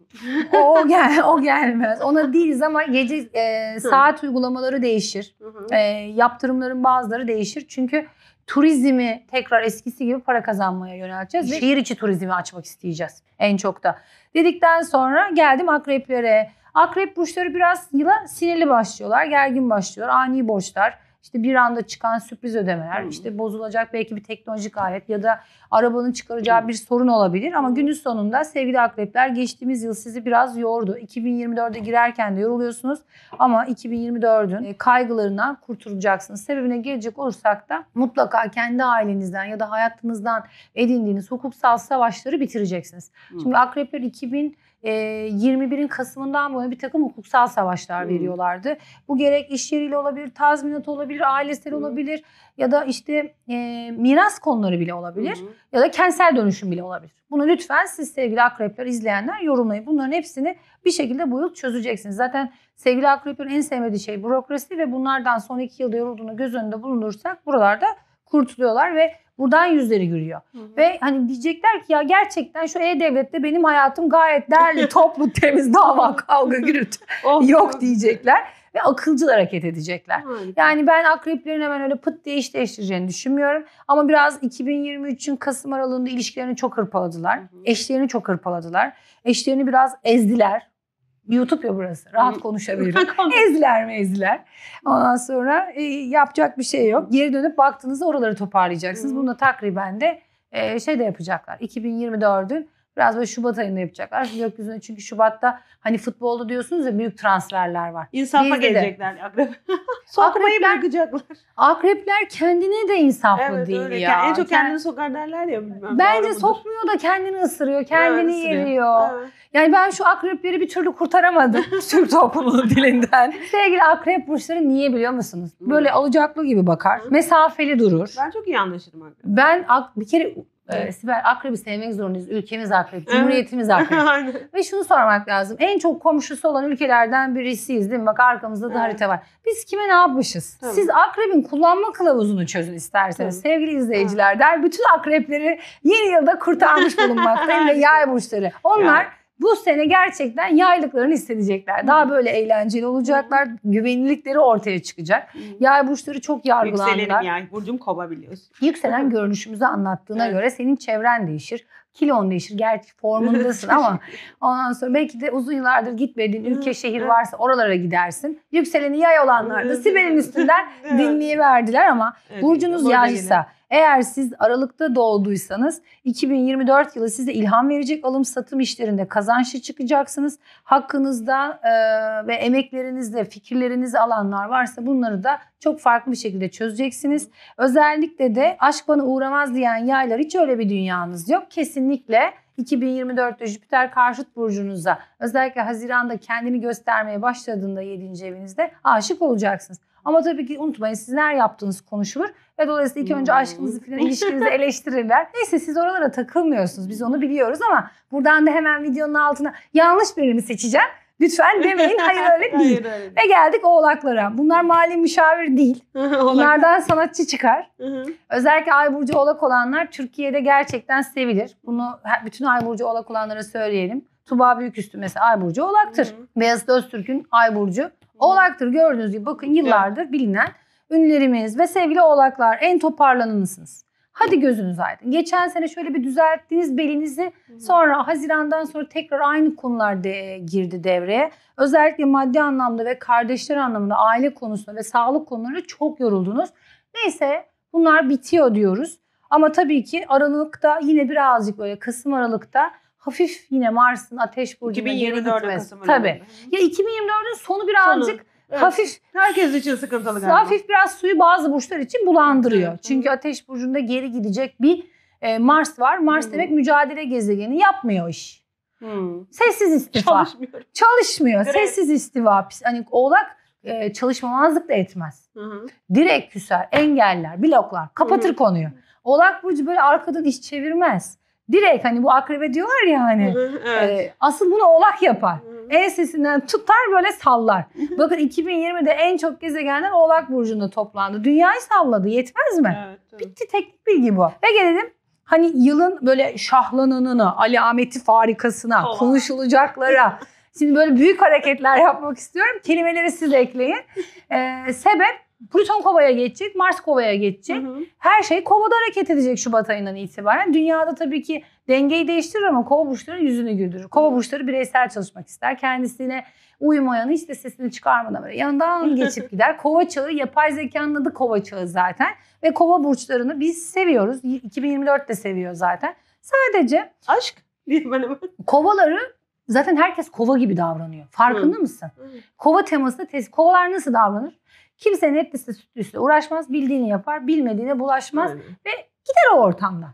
B: o, o, gel, o gelmez. Ona değiliz ama gece e, saat hmm. uygulamaları değişir. Hmm. E, yaptırımların bazıları değişir. Çünkü turizmi tekrar eskisi gibi para kazanmaya yönelteceğiz ve şehir içi turizmi açmak isteyeceğiz en çok da. Dedikten sonra geldim akreplere. Akrep burçları biraz yıla sinirli başlıyorlar, gergin başlıyor ani borçlar işte bir anda çıkan sürpriz ödemeler, işte bozulacak belki bir teknolojik alet ya da arabanın çıkaracağı bir sorun olabilir. Ama günün sonunda sevgili akrepler geçtiğimiz yıl sizi biraz yordu. 2024'e girerken de yoruluyorsunuz ama 2024'ün e, kaygılarından kurtulacaksınız. Sebebine gelecek olursak da mutlaka kendi ailenizden ya da hayatınızdan edindiğiniz hukuksal savaşları bitireceksiniz. Şimdi akrepler 2000 21'in Kasım'ından bu bir takım hukuksal savaşlar veriyorlardı. Bu gerek iş yeriyle olabilir, tazminat olabilir, ailesel olabilir ya da işte e, miras konuları bile olabilir ya da kentsel dönüşüm bile olabilir. Bunu lütfen siz sevgili akrepler, izleyenler yorumlayın. Bunların hepsini bir şekilde bu yıl çözeceksiniz. Zaten sevgili akreplerin en sevmediği şey bürokrasi ve bunlardan son iki yılda yorulduğunu göz önünde bulundursak buralarda kurtuluyorlar ve buradan yüzleri gülüyor. Hı hı. Ve hani diyecekler ki ya gerçekten şu E-Devlet'te benim hayatım gayet değerli, <laughs> toplu, temiz, dava, kavga, <laughs> gürültü oh, <laughs> yok oh. diyecekler. Ve akılcıl hareket edecekler. Harika. Yani ben akreplerin hemen öyle pıt diye iş değiştireceğini düşünmüyorum. Ama biraz 2023'ün Kasım aralığında ilişkilerini çok hırpaladılar. Hı hı. Eşlerini çok hırpaladılar. Eşlerini biraz ezdiler YouTube ya burası. Rahat hmm. konuşabilirim. <laughs> ezler mi ezler. Ondan sonra e, yapacak bir şey yok. Geri dönüp baktığınızda oraları toparlayacaksınız. Hmm. Bunu takriben de e, şey de yapacaklar. 2024'ün Biraz böyle Şubat ayında yapacaklar. Gökyüzüne çünkü Şubat'ta hani futbolda diyorsunuz ya büyük transferler var. İnsafa gelecekler akrep. <laughs> Sokmayı akrepler, bırakacaklar. Akrepler kendine de insaflı evet, değil öyle. ya. En çok kendini sokar derler ya.
A: Bilmem, Bence sokmuyor
B: da kendini ısırıyor. Kendini evet, yeriyor. Evet. Yani ben şu akrepleri bir türlü kurtaramadım <laughs> Türk toplumunun dilinden. Sevgili akrep burçları niye biliyor musunuz? Böyle hmm. alacaklı gibi bakar. Mesafeli durur. Ben çok iyi anlaşırım akrep. Ben bir kere ee, evet. Sibel Akrep'i sevmek zorundayız. Ülkemiz Akrep, Cumhuriyetimiz Akrep. <laughs> Ve şunu sormak lazım. En çok komşusu olan ülkelerden birisiyiz değil mi? Bak arkamızda da harita var. Biz kime ne yapmışız? Siz Akrep'in kullanma kılavuzunu çözün isterseniz. Sevgili izleyiciler der bütün Akrepleri yeni yılda kurtarmış <laughs> bulunmaktayım ve yay burçları. Onlar... Yani bu sene gerçekten yaylıklarını hissedecekler. Daha böyle eğlenceli olacaklar. Güvenilirlikleri ortaya çıkacak. Yay burçları çok yargılandılar. Yükselenim yani.
A: Burcum kova biliyorsun.
B: Yükselen görünüşümüzü anlattığına evet. göre senin çevren değişir kilon değişir. Gerçi formundasın ama <laughs> ondan sonra belki de uzun yıllardır gitmediğin ülke şehir varsa oralara gidersin. Yükseleni yay olanlar da Sibel'in üstünden <laughs> dinleyiverdiler ama evet, burcunuz yaysa eğer siz Aralık'ta doğduysanız 2024 yılı size ilham verecek alım satım işlerinde kazançlı çıkacaksınız. Hakkınızda e, ve emeklerinizde fikirlerinizi alanlar varsa bunları da çok farklı bir şekilde çözeceksiniz. Özellikle de aşk bana uğramaz diyen yaylar hiç öyle bir dünyanız yok. Kesinlikle 2024'te Jüpiter karşıt burcunuza özellikle Haziran'da kendini göstermeye başladığında 7. evinizde aşık olacaksınız. Ama tabii ki unutmayın sizler yaptığınız konuşulur ve dolayısıyla ilk önce aşkınızı hmm. falan ilişkinizi <laughs> eleştirirler. Neyse siz oralara takılmıyorsunuz. Biz onu biliyoruz ama buradan da hemen videonun altına yanlış birini seçeceğim. Lütfen demeyin hayır öyle <laughs> değil. hayır, öyle. Ve geldik oğlaklara. Bunlar mali müşavir değil. <laughs> Bunlardan sanatçı çıkar. Özellikle ay burcu oğlak olanlar Türkiye'de gerçekten sevilir. Bunu bütün ay burcu oğlak olanlara söyleyelim. Tuba Büyüküstü mesela ay burcu oğlaktır. Beyazıt Öztürk'ün ay burcu oğlaktır. Gördüğünüz gibi bakın yıllardır bilinen ünlerimiz ve sevgili oğlaklar en toparlanınızsınız. Hadi gözünüz aydın. Geçen sene şöyle bir düzelttiniz belinizi. Sonra Haziran'dan sonra tekrar aynı konular de, e, girdi devreye. Özellikle maddi anlamda ve kardeşler anlamında aile konusunda ve sağlık konuları çok yoruldunuz. Neyse bunlar bitiyor diyoruz. Ama tabii ki Aralık'ta yine birazcık böyle Kasım Aralık'ta hafif yine Mars'ın Ateş burcuna geri gitmesi. Kasım Aralık'ta. tabii. Ya 2024'ün sonu birazcık sonu Evet. Hafif herkes için
A: sıkıntılı galiba. Hafif
B: biraz suyu bazı burçlar için bulandırıyor. Evet. Çünkü Ateş burcunda geri gidecek bir e, Mars var. Mars hmm. demek mücadele gezegeni yapmıyor iş. Hmm. Sessiz istifa. Çalışmıyor. Çalışmıyor. Evet. Sessiz istifa. Hani Oğlak e, çalışmamazlık da etmez. hı Direkt küser, engeller, bloklar, kapatır hı hmm. konuyu. Oğlak burcu böyle arkadan iş çevirmez direkt hani bu akrebe diyorlar ya hani. evet. e, asıl bunu oğlak yapar. en Ensesinden tutar böyle sallar. Bakın 2020'de en çok gezegenler oğlak burcunda toplandı. Dünyayı salladı yetmez mi? Evet, evet. Bitti teknik bilgi bu. Ve gelelim hani yılın böyle şahlananına, alameti farikasına, Oğlan. konuşulacaklara. <laughs> Şimdi böyle büyük hareketler yapmak istiyorum. Kelimeleri siz ekleyin. Ee, sebep Plüton kovaya geçecek, Mars kovaya geçecek. Hı hı. Her şey kovada hareket edecek Şubat ayından itibaren. Dünyada tabii ki dengeyi değiştirir ama kova burçları yüzünü güldürür. Kova burçları bireysel çalışmak ister. Kendisine uymayanı hiç de sesini çıkarmadan böyle yanından <laughs> geçip gider. Kova çağı, yapay zekanın adı kova çağı zaten. Ve kova burçlarını biz seviyoruz. 2024 de seviyor zaten. Sadece... Aşk <laughs> Kovaları Zaten herkes kova gibi davranıyor. Farkında Hı. mısın? Hı. Kova temasında kovalar nasıl davranır? Kimsenin etlisi sütlüsüyle uğraşmaz. Bildiğini yapar, bilmediğine bulaşmaz. Aynen. Ve gider o ortamda,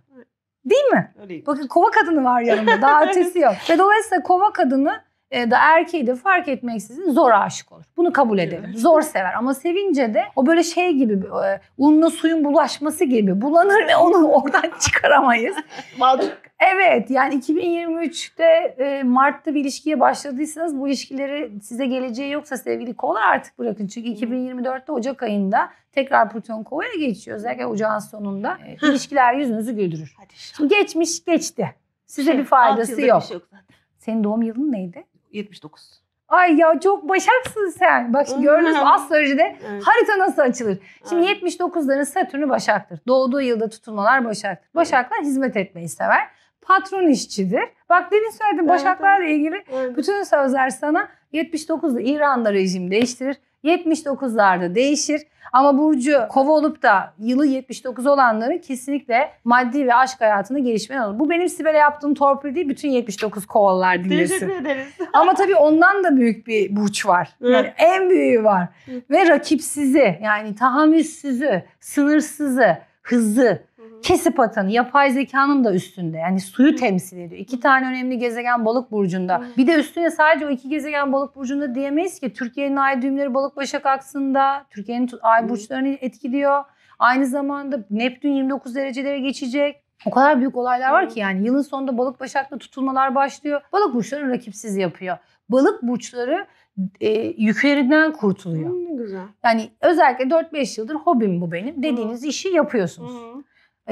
B: Değil mi? Öyleyim. Bakın kova kadını var yanında. <laughs> Daha ötesi yok. Ve dolayısıyla kova kadını e, da erkeği de fark etmeksizin zor aşık olur. Bunu kabul edelim. Zor sever ama sevince de o böyle şey gibi e, unla suyun bulaşması gibi bulanır ve onu oradan <laughs> çıkaramayız. Balcık. Evet yani 2023'te e, Mart'ta bir ilişkiye başladıysanız bu ilişkileri size geleceği yoksa sevgili kola artık bırakın. Çünkü 2024'te Ocak ayında tekrar Plüton kovaya geçiyor. Özellikle ocağın sonunda evet. ilişkiler yüzünüzü güldürür. Hadi Şimdi geçmiş geçti. Size şey, bir faydası yok. Bir şey yok zaten. Senin doğum yılın neydi? 79. Ay ya çok başaksın sen. Bak gördünüz mü astrolojide evet. harita nasıl açılır? Şimdi evet. 79'ların Satürn'ü Başak'tır. Doğduğu yılda tutulmalar Başak'tır. Başaklar hizmet etmeyi sever patron işçidir. Bak demin söyledim evet, Başaklar'la evet. ilgili evet. bütün sözler sana 79'da İran'da rejim değiştirir. 79'larda değişir. Ama Burcu kova olup da yılı 79 olanların kesinlikle maddi ve aşk hayatında gelişmen olur. Bu benim Sibel'e yaptığım torpil değil. Bütün 79 kovalılar dinlesin. Teşekkür ederiz. <laughs> Ama tabii ondan da büyük bir burç var. Yani en büyüğü var. ve rakipsizi yani tahammülsüzü, sınırsızı, hızlı kesip atan yapay zekanın da üstünde. Yani suyu temsil ediyor. İki tane önemli gezegen balık burcunda. Bir de üstüne sadece o iki gezegen balık burcunda diyemeyiz ki. Türkiye'nin ay düğümleri balık başak aksında. Türkiye'nin ay burçlarını etkiliyor. Aynı zamanda Neptün 29 derecelere geçecek. O kadar büyük olaylar var ki yani yılın sonunda balık başakta tutulmalar başlıyor. Balık burçları rakipsiz yapıyor. Balık burçları e, yüklerinden kurtuluyor. Hmm, güzel. Yani özellikle 4-5 yıldır hobim bu benim. Dediğiniz hmm. işi yapıyorsunuz. Hmm.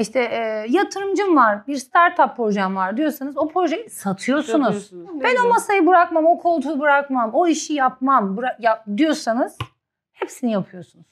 B: İşte e, yatırımcım var, bir startup projem var diyorsanız o projeyi satıyorsunuz. Ben o masayı bırakmam, o koltuğu bırakmam, o işi yapmam bıra- yap diyorsanız hepsini yapıyorsunuz.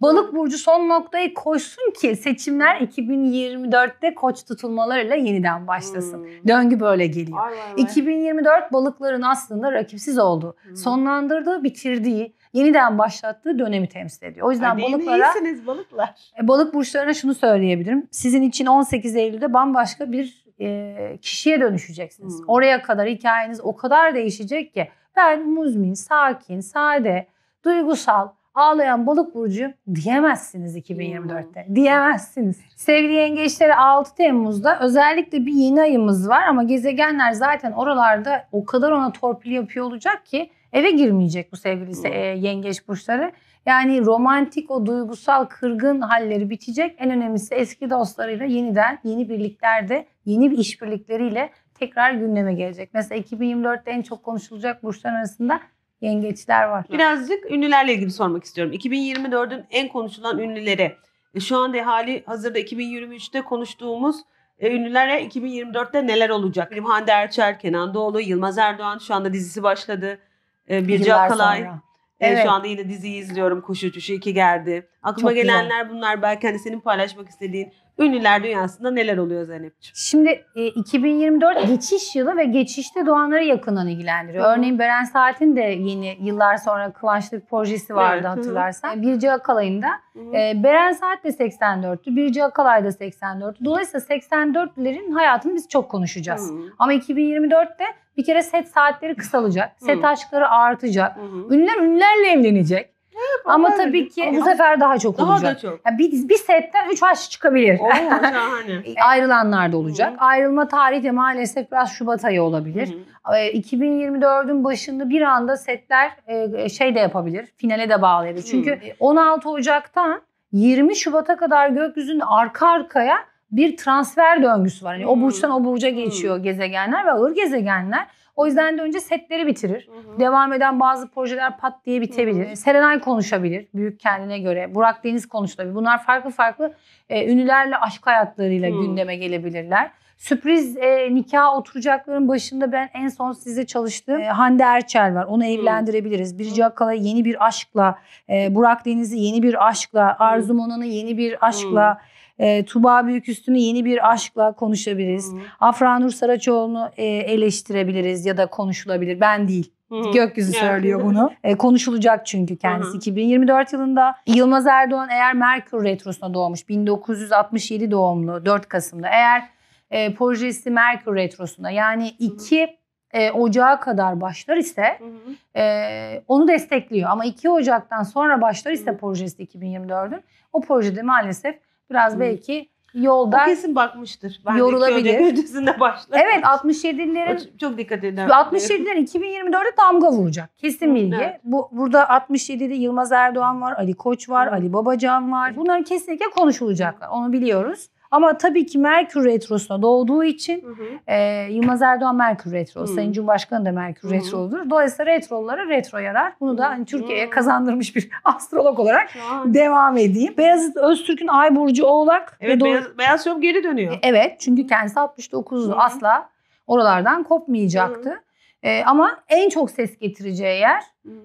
B: Balık burcu son noktayı koysun ki seçimler 2024'te koç tutulmalarıyla yeniden başlasın. Hmm. Döngü böyle geliyor. Ay, ay, ay. 2024 balıkların aslında rakipsiz olduğu, hmm. sonlandırdığı, bitirdiği, yeniden başlattığı dönemi temsil ediyor. O yüzden Hadi balıklara iyisiniz balıklar. E, balık burçlarına şunu söyleyebilirim. Sizin için 18 Eylül'de bambaşka bir e, kişiye dönüşeceksiniz. Hmm. Oraya kadar hikayeniz o kadar değişecek ki ben muzmin, sakin, sade, duygusal ağlayan balık burcu diyemezsiniz 2024'te. Diyemezsiniz. Sevgili yengeçleri 6 Temmuz'da özellikle bir yeni ayımız var ama gezegenler zaten oralarda o kadar ona torpil yapıyor olacak ki eve girmeyecek bu sevgili e, yengeç burçları. Yani romantik o duygusal kırgın halleri bitecek. En önemlisi eski dostlarıyla yeniden yeni birliklerde, yeni bir işbirlikleriyle tekrar gündeme gelecek. Mesela 2024'te en çok konuşulacak burçlar arasında yengeçler
A: var. Birazcık ünlülerle ilgili sormak istiyorum. 2024'ün en konuşulan ünlüleri. E, şu anda hali hazırda 2023'te konuştuğumuz e, ünlülerle 2024'te neler olacak? Benim Hande Erçel, Kenan Doğulu, Yılmaz Erdoğan şu anda dizisi başladı. E, Birce Akalay. Sonra. Evet. Şu anda yine diziyi izliyorum. Koşu Uçuşu 2 geldi. Aklıma Çok gelenler iyi. bunlar. Belki hani senin paylaşmak istediğin Ünlüler dünyasında neler oluyor Zeynep'ciğim?
B: Şimdi e, 2024 geçiş yılı ve geçişte doğanları yakından ilgilendiriyor. Hı-hı. Örneğin Beren Saat'in de yeni yıllar sonra Kıvançlı bir projesi vardı evet. hatırlarsan. Hı-hı. E, Birce Akalay'ın da. E, Beren Saat de 84'tü. Birce Akalay da 84'tü. Dolayısıyla 84'lerin hayatını biz çok konuşacağız. Hı-hı. Ama 2024'te bir kere set saatleri kısalacak. Set Hı-hı. aşkları artacak. Hı-hı. Ünlüler ünlülerle evlenecek. Ama tabii ki Ama bu sefer daha çok daha olacak. Daha da çok. Yani bir, bir setten 3 aşçı çıkabilir. Oo, şahane. <laughs> Ayrılanlar da olacak. hı Ayrılma tarihi de maalesef biraz Şubat ayı olabilir. hı 2024'ün ee, başında bir anda setler e, e, şey de yapabilir. Finale de bağlayabilir. Çünkü hı 16 Ocak'tan 20 Şubat'a kadar gökyüzünde arka arkaya bir transfer döngüsü var. Yani hmm. o burçtan o burca geçiyor hmm. gezegenler ve ağır gezegenler o yüzden de önce setleri bitirir. Hı hı. Devam eden bazı projeler pat diye bitebilir. Hı hı. Serenay konuşabilir büyük kendine göre. Burak Deniz konuşabilir. Bunlar farklı farklı e, ünlülerle aşk hayatlarıyla hı. gündeme gelebilirler. Sürpriz e, nikah oturacakların başında ben en son size çalıştığım e, Hande Erçel var. Onu evlendirebiliriz. Birce Akal'a yeni bir aşkla, e, Burak Deniz'i yeni bir aşkla, Arzu Monan'ı yeni bir aşkla, e, Tuba Büyüküstü'nü yeni bir aşkla konuşabiliriz. Hı. Afra Nur Saraçoğlu'nu e, eleştirebiliriz ya da konuşulabilir. Ben değil. Hı-hı. Gökyüzü yani. söylüyor bunu. <laughs> E, konuşulacak çünkü kendisi. Hı-hı. 2024 yılında Yılmaz Erdoğan eğer Merkür Retrosu'na doğmuş. 1967 doğumlu 4 Kasım'da. Eğer e, projesi Merkür Retrosu'na yani 2 e, Ocağa kadar başlar ise E, onu destekliyor. Ama 2 Ocak'tan sonra başlar ise Hı-hı. projesi 2024'ün o projede maalesef Biraz belki yolda o kesin bakmıştır. Ben yorulabilir. <laughs>
A: öncesinde başlar. Evet
B: 67'lilerin çok dikkat eder. 67'liler 2024'e damga vuracak. Kesin bilgi. Evet. Bu burada 67'de Yılmaz Erdoğan var, Ali Koç var, evet. Ali Babacan var. Bunların kesinlikle konuşulacaklar. Onu biliyoruz. Ama tabii ki Merkür Retrosu'na doğduğu için E, Yılmaz Erdoğan Merkür Retro, hı. Sayın Cumhurbaşkanı da Merkür hı. Retro'dur. Dolayısıyla retrolara retro yarar. Bunu da hani Türkiye'ye kazandırmış bir <laughs> astrolog olarak hı. devam edeyim. Beyazıt Öztürk'ün Ay Burcu Oğlak. Evet, ve doğru... Beyaz, Beyaz Şov geri dönüyor. E, evet çünkü kendisi 69'du. Asla oralardan kopmayacaktı. Hı. E, ama en çok ses getireceği yer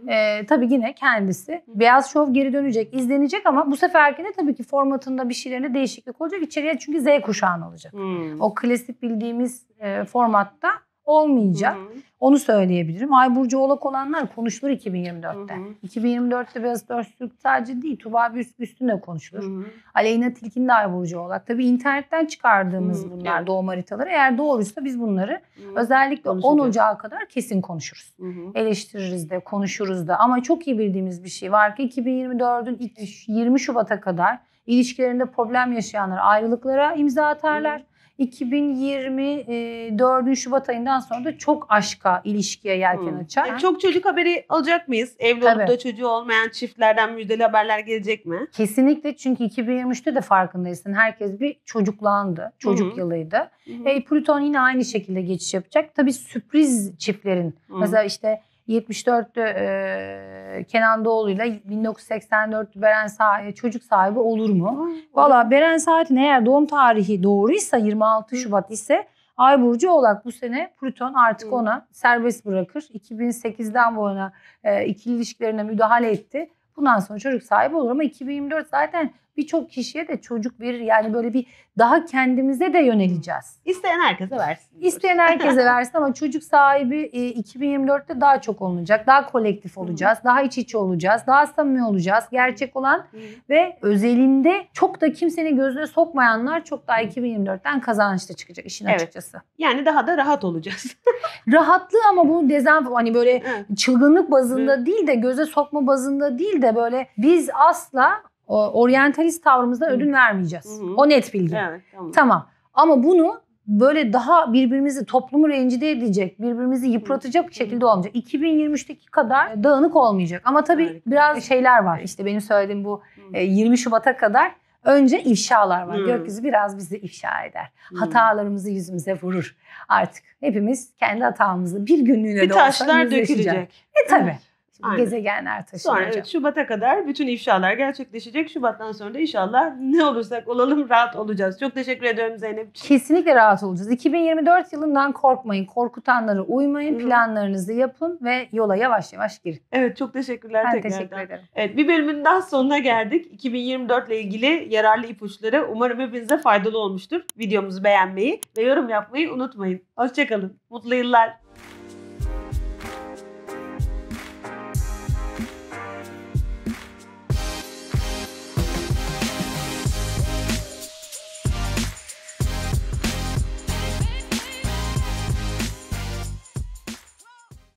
B: e, tabii yine kendisi. Hı-hı. Beyaz Şov geri dönecek, izlenecek ama bu seferkinde tabii ki formatında bir şeylerine değişiklik olacak. İçeriye çünkü Z kuşağını alacak. hı O klasik bildiğimiz e, formatta olmayacak. hı onu söyleyebilirim. Ay Burcu Oğlak olanlar konuşulur 2024'te. Hı hı. 2024'te biraz Öztürk sadece değil Tuba Büst Büstün de konuşulur. Hı hı. Aleyna Tilkin de Ay Burcu Oğlak. Tabii internetten çıkardığımız hı hı. bunlar evet. doğum haritaları. Eğer doğruysa biz bunları hı hı. özellikle 10 Ocağı kadar kesin konuşuruz. Hı hı. Eleştiririz de konuşuruz da ama çok iyi bildiğimiz bir şey var ki 2024'ün 20 Şubat'a kadar ilişkilerinde problem yaşayanlar ayrılıklara imza atarlar. Hı hı 2024'ün Şubat ayından sonra da çok aşka, ilişkiye yelken hmm. açar. E, çok
A: çocuk haberi alacak mıyız? Evli Tabii. olup da çocuğu olmayan çiftlerden müjdeli haberler gelecek mi?
B: Kesinlikle çünkü 2023'te de farkındaysın. Herkes bir çocuklandı. Çocuk hmm. yılıydı. Hmm. E, Plüton yine aynı şekilde geçiş yapacak. Tabii sürpriz çiftlerin hmm. mesela işte 74'te e, Kenan Doğulu'yla 1984 Beren Sahi, çocuk sahibi olur mu? Valla Beren Saat'in eğer doğum tarihi doğruysa 26 Şubat ise Ay burcu olarak bu sene Plüton artık ona serbest bırakır. 2008'den bu yana e, ikili ilişkilerine müdahale etti. Bundan sonra çocuk sahibi olur ama 2024 zaten birçok kişiye de çocuk verir. Yani böyle bir daha kendimize de yöneleceğiz.
A: İsteyen herkese versin.
B: İsteyen herkese <laughs> versin ama çocuk sahibi 2024'te e, daha çok olunacak. Daha kolektif olacağız. Daha iç içe olacağız. Daha samimi olacağız. Gerçek olan ve özelinde çok da kimsenin gözüne sokmayanlar çok daha 2024'ten kazançlı çıkacak işin evet. açıkçası.
A: Yani daha da rahat olacağız. <laughs>
B: rahatlığı ama bu dezenf hani böyle çılgınlık bazında değil de göze sokma bazında değil de böyle biz asla o, oryantalist tavrımızda ödün vermeyeceğiz. hı O net bilgi. Evet, tamam. tamam. Ama bunu böyle daha birbirimizi toplumu rencide edecek, birbirimizi yıpratacak Hı. şekilde olmayacak. 2023'teki kadar dağınık olmayacak. Ama tabii Harika. biraz şeyler var. İşte benim söylediğim bu Hı. 20 e, Şubat'a kadar Önce ifşalar var. Hmm. Gökyüzü biraz bizi ifşa eder. Hmm. Hatalarımızı yüzümüze vurur. Artık hepimiz kendi hatamızı bir günlüğüne bir de olsa taşlar dökülecek. E tabii. Aynen.
A: gezegenler taşınacak. Sonra evet, Şubat'a kadar bütün ifşalar gerçekleşecek. Şubat'tan sonra da inşallah <laughs> ne olursak olalım rahat olacağız. Çok teşekkür ediyorum Zeynep.
B: Kesinlikle rahat olacağız. 2024 yılından korkmayın. Korkutanlara uymayın. Planlarınızı yapın ve yola yavaş yavaş girin. Evet çok
A: teşekkürler ben tekrardan. teşekkür ederim. Evet bir bölümün daha sonuna geldik. 2024 ile ilgili yararlı ipuçları umarım hepinize faydalı olmuştur. Videomuzu beğenmeyi ve yorum yapmayı unutmayın. Hoşçakalın. Mutlu yıllar.